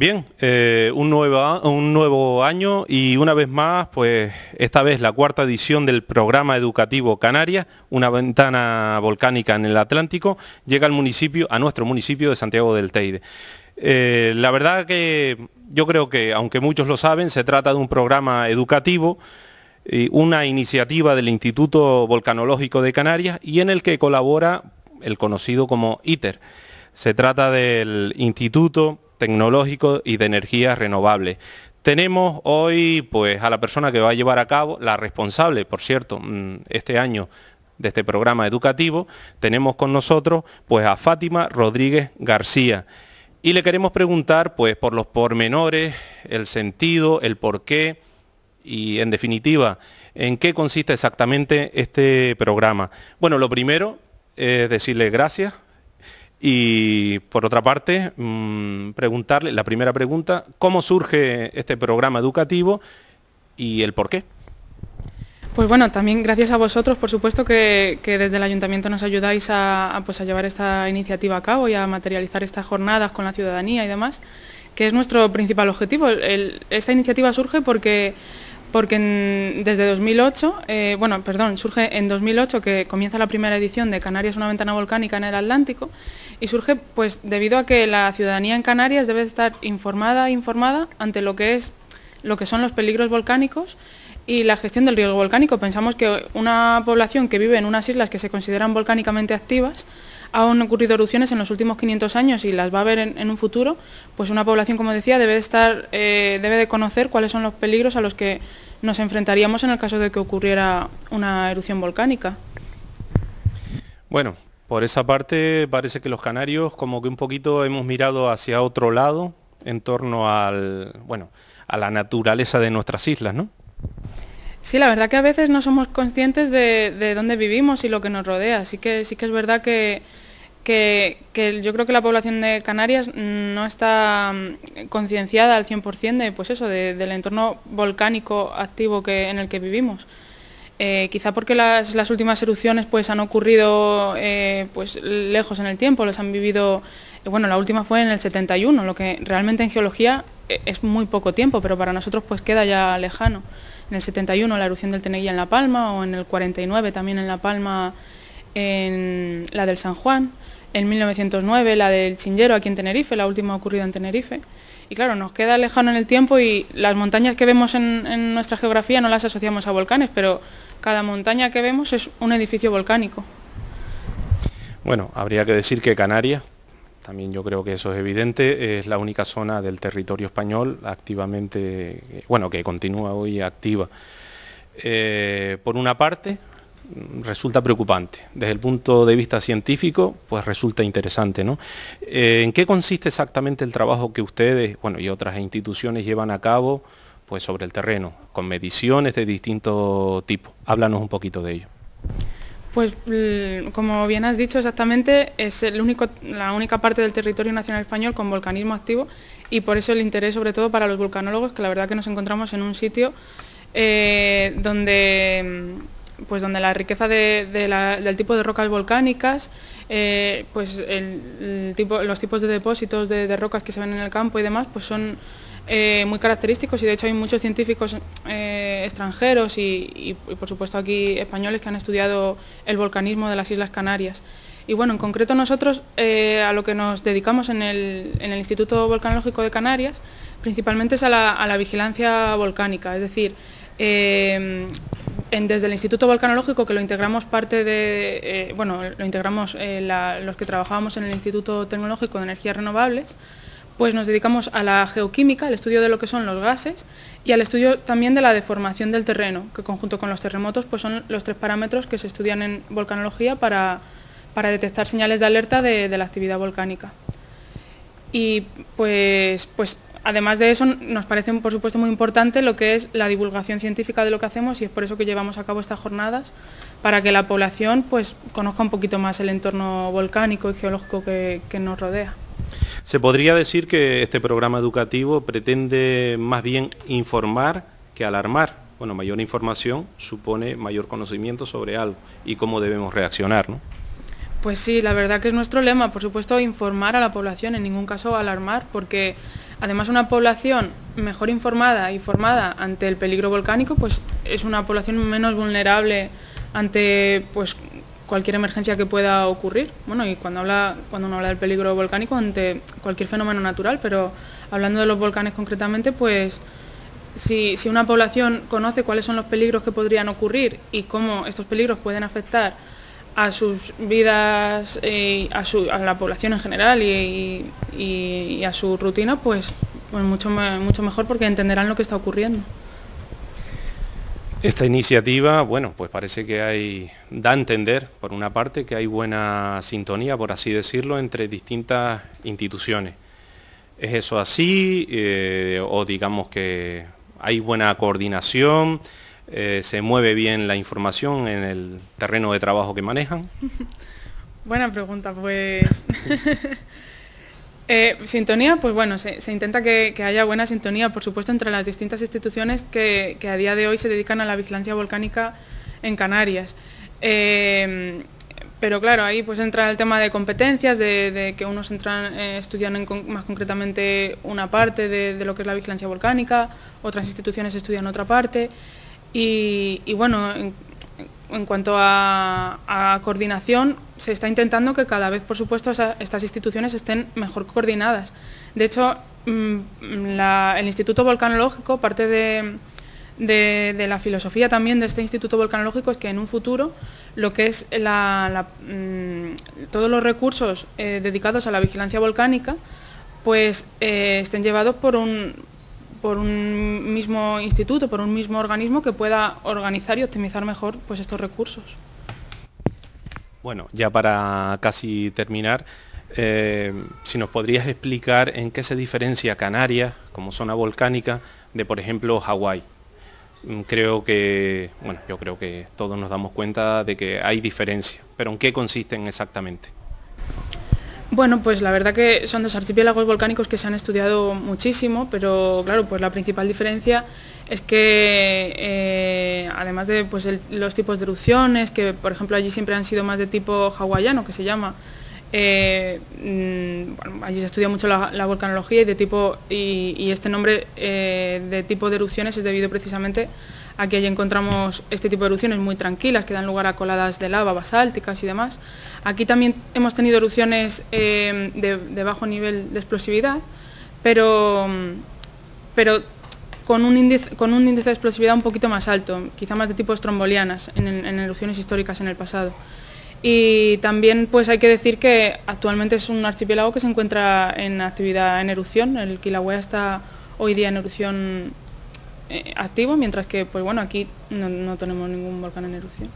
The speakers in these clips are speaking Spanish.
Bien, eh, un, nuevo, año y una vez más, pues esta vez la cuarta edición del programa educativo Canarias, una ventana volcánica en el Atlántico, llega al municipio, a nuestro municipio de Santiago del Teide. Eh, la verdad que yo creo que, aunque muchos lo saben, se trata de un programa educativo, una iniciativa del Instituto Volcanológico de Canarias y en el que colabora el conocido como ITER. Se trata del Instituto tecnológico y de energías renovables. Tenemos hoy pues, a la persona que va a llevar a cabo, la responsable, por cierto, mm, este año de este programa educativo, tenemos con nosotros pues, a Fátima Rodríguez García. Y le queremos preguntar pues, por los pormenores, el sentido, el porqué y, en definitiva, en qué consiste exactamente este programa. Bueno, lo primero es decirle gracias y por otra parte, mm, preguntarle, la primera pregunta, ¿cómo surge este programa educativo y el por qué? Pues bueno, también gracias a vosotros, por supuesto, que, desde el Ayuntamiento nos ayudáis pues, a, llevar esta iniciativa a cabo y a materializar estas jornadas con la ciudadanía y demás, que es nuestro principal objetivo. esta iniciativa surge porque porque desde 2008, eh, bueno, perdón, surge en 2008 que comienza la primera edición de Canarias una ventana volcánica en el Atlántico y surge pues debido a que la ciudadanía en Canarias debe estar informada informada ante lo que es lo que son los peligros volcánicos y la gestión del riesgo volcánico. Pensamos que una población que vive en unas islas que se consideran volcánicamente activas ha ocurrido erupciones en los últimos 500 años y las va a haber en, un futuro, pues una población, como decía, debe, estar, eh, debe de conocer cuáles son los peligros a los que nos enfrentaríamos en el caso de que ocurriera una erupción volcánica. Bueno, por esa parte parece que los canarios como que un poquito hemos mirado hacia otro lado en torno a la naturaleza de nuestras islas, ¿no? Sí, la verdad que a veces no somos conscientes de, dónde vivimos y lo que nos rodea. Así que sí que es verdad que, yo creo que la población de Canarias no está mm, concienciada al 100% de, pues eso, del entorno volcánico activo que, en el que vivimos. Eh, quizá porque las, últimas erupciones pues, han ocurrido eh, pues, lejos en el tiempo, las han vivido, eh, bueno, la última fue en el 71, lo que realmente en geología es muy poco tiempo, pero para nosotros pues queda ya lejano. En el 71 la erupción del Teneguía en La Palma, o en el 49 también en La Palma en la del San Juan, en 1909 la del Chingero aquí en Tenerife, la última ocurrida en Tenerife. Y claro, nos queda lejano en el tiempo y las montañas que vemos en, en nuestra geografía no las asociamos a volcanes, pero cada montaña que vemos es un edificio volcánico. Bueno, habría que decir que Canarias, también yo creo que eso es evidente, es la única zona del territorio español activamente, eh, bueno, que continúa hoy activa. Eh, por una parte, resulta preocupante. Desde el punto de vista científico, pues resulta interesante, ¿no? Eh, ¿En qué consiste exactamente el trabajo que ustedes, bueno, y otras instituciones llevan a cabo? pues sobre el terreno, con mediciones de distinto tipo. Háblanos un poquito de ello. Pues mm, como bien has dicho exactamente, es el único, la única parte del territorio nacional español con volcanismo activo y por eso el interés sobre todo para los vulcanólogos, que la verdad que nos encontramos en un sitio eh, donde, mm, pues donde la riqueza del tipo de rocas volcánicas, eh, pues tipo, los tipos de depósitos de, de, rocas que se ven en el campo y demás, pues son eh, muy característicos y de hecho hay muchos científicos eh, extranjeros y, por supuesto aquí españoles que han estudiado el volcanismo de las Islas Canarias. Y bueno, en concreto nosotros eh, a lo que nos dedicamos en el, Instituto Volcanológico de Canarias principalmente es a la, vigilancia volcánica, es decir, em, desde el Instituto Volcanológico, que lo integramos parte de, bueno, lo integramos los que trabajábamos en el Instituto Tecnológico de Energías Renovables, pues nos dedicamos a la geoquímica, al estudio de lo que son los gases y al estudio también de la deformación del terreno, que conjunto con los terremotos pues son los tres parámetros que se estudian en volcanología para, detectar señales de alerta de, la actividad volcánica. Y pues, pues además de eso nos parece por supuesto muy importante lo que es la divulgación científica de lo que hacemos y es por eso que llevamos a cabo estas jornadas, para que la población pues conozca un poquito más el entorno volcánico y geológico que nos rodea. Se podría decir que este programa educativo pretende más bien informar que alarmar. Bueno, mayor información supone mayor conocimiento sobre algo y cómo debemos reaccionar, ¿no? Pues sí, la verdad que es nuestro lema, por supuesto, informar a la población, en ningún caso alarmar, porque además una población mejor informada y formada ante el peligro volcánico, pues es una población menos vulnerable ante pues cualquier emergencia que pueda ocurrir. Bueno, y cuando, habla, cuando uno habla del peligro volcánico ante cualquier fenómeno natural, pero hablando de los volcanes concretamente, pues si, una población conoce cuáles son los peligros que podrían ocurrir y cómo estos peligros pueden afectar a sus vidas, y eh, a, la población en general y, a su rutina, pues, pues mucho, mucho mejor porque entenderán lo que está ocurriendo. Esta iniciativa, bueno, pues parece que hay, da a entender, por una parte, que hay buena sintonía, por así decirlo, entre distintas instituciones. ¿Es eso así? Eh, ¿O digamos que hay buena coordinación? Eh, ¿Se mueve bien la información en el terreno de trabajo que manejan? buena pregunta, pues... Eh, sintonía, pues bueno, se, intenta que, haya buena sintonía, por supuesto, entre las distintas instituciones que, a día de hoy se dedican a la vigilancia volcánica en Canarias. Em, pero claro, ahí pues entra el tema de competencias, de, que unos entran, eh, estudian más concretamente una parte de, lo que es la vigilancia volcánica, otras instituciones estudian otra parte. Y, bueno, en cuanto a, coordinación, se está intentando que cada vez, por supuesto, estas instituciones estén mejor coordinadas. De hecho, mm, el Instituto Volcanológico, parte de, la filosofía también de este Instituto Volcanológico es que en un futuro lo que es mm, todos los recursos eh, dedicados a la vigilancia volcánica pues eh, estén llevados por un, por un mismo instituto, por un mismo organismo que pueda organizar y optimizar mejor pues, estos recursos. Bueno, ya para casi terminar, eh, si nos podrías explicar en qué se diferencia Canarias como zona volcánica de, por ejemplo, Hawái. Mm, creo que, bueno, yo creo que todos nos damos cuenta de que hay diferencia, pero ¿en qué consisten exactamente? Bueno, pues la verdad que son dos archipiélagos volcánicos que se han estudiado muchísimo, pero claro, pues la principal diferencia es que eh, además de pues, los tipos de erupciones, que por ejemplo allí siempre han sido más de tipo hawaiano, que se llama, eh, mm, allí se estudia mucho la, volcanología y, de tipo, y, este nombre eh, de tipo de erupciones es debido precisamente a que allí encontramos este tipo de erupciones muy tranquilas que dan lugar a coladas de lava basálticas y demás. Aquí también hemos tenido erupciones eh, de, bajo nivel de explosividad, pero, pero con, un índice, con un índice de explosividad un poquito más alto, quizá más de tipo estrombolianas en erupciones históricas en el pasado. Y también pues hay que decir que actualmente es un archipiélago que se encuentra en actividad en erupción. El Kilauea está hoy día en erupción eh, activo, mientras que pues bueno, aquí no, no tenemos ningún volcán en erupción.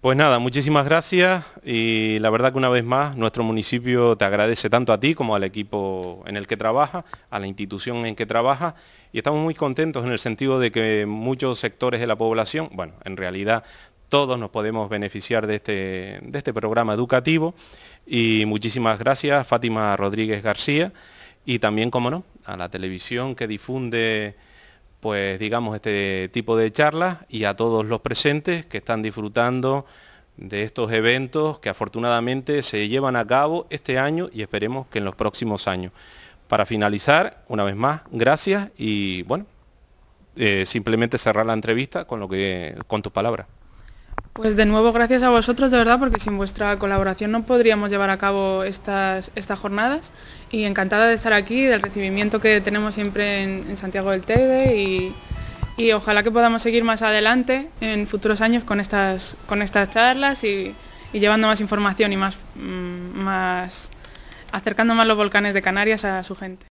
Pues nada, muchísimas gracias y la verdad que una vez más nuestro municipio te agradece tanto a ti como al equipo en el que trabaja, a la institución en que trabaja y estamos muy contentos en el sentido de que muchos sectores de la población, bueno, en realidad todos nos podemos beneficiar de este, este programa educativo. Y muchísimas gracias, Fátima Rodríguez García, y también, como no, a la televisión que difunde pues digamos este tipo de charlas y a todos los presentes que están disfrutando de estos eventos que afortunadamente se llevan a cabo este año y esperemos que en los próximos años. Para finalizar, una vez más, gracias y bueno, eh, simplemente cerrar la entrevista con lo que con tus palabras. Pues de nuevo gracias a vosotros, de verdad, porque sin vuestra colaboración no podríamos llevar a cabo estas, estas jornadas. Y encantada de estar aquí, del recibimiento que tenemos siempre en, Santiago del Teide y, ojalá que podamos seguir más adelante en futuros años con estas, con estas charlas y, y llevando más información y más, mm, más acercando más los volcanes de Canarias a su gente.